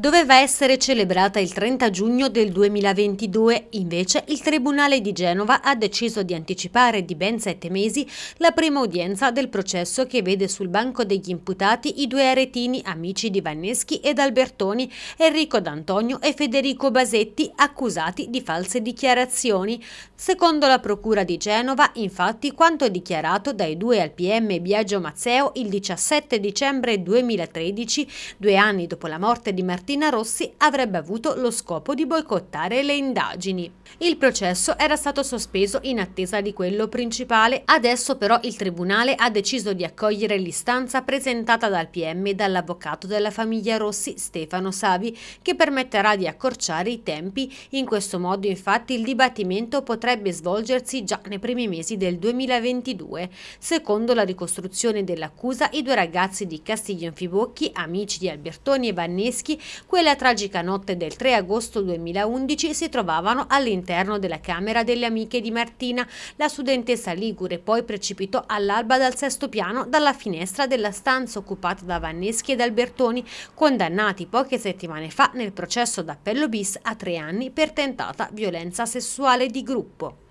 Doveva essere celebrata il 30 giugno del 2022, invece il Tribunale di Genova ha deciso di anticipare di ben sette mesi la prima udienza del processo che vede sul banco degli imputati i due aretini, amici di Vanneschi ed Albertoni, Enrico D'Antonio e Federico Basetti, accusati di false dichiarazioni. Secondo la Procura di Genova, infatti, quanto dichiarato dai due al PM Biagio Mazzeo il 17 dicembre 2013, due anni dopo la morte di Martino, Martina Rossi avrebbe avuto lo scopo di boicottare le indagini. Il processo era stato sospeso in attesa di quello principale, adesso però il Tribunale ha deciso di accogliere l'istanza presentata dal PM e dall'avvocato della famiglia Rossi Stefano Savi, che permetterà di accorciare i tempi. In questo modo infatti il dibattimento potrebbe svolgersi già nei primi mesi del 2022. Secondo la ricostruzione dell'accusa, i due ragazzi di Castiglio Infibocchi, amici di Albertoni e Vanneschi, quella tragica notte del 3 agosto 2011 si trovavano all'interno della camera delle amiche di Martina. La studentessa Ligure poi precipitò all'alba dal sesto piano dalla finestra della stanza occupata da Vanneschi ed Albertoni, condannati poche settimane fa nel processo d'appello bis a tre anni per tentata violenza sessuale di gruppo.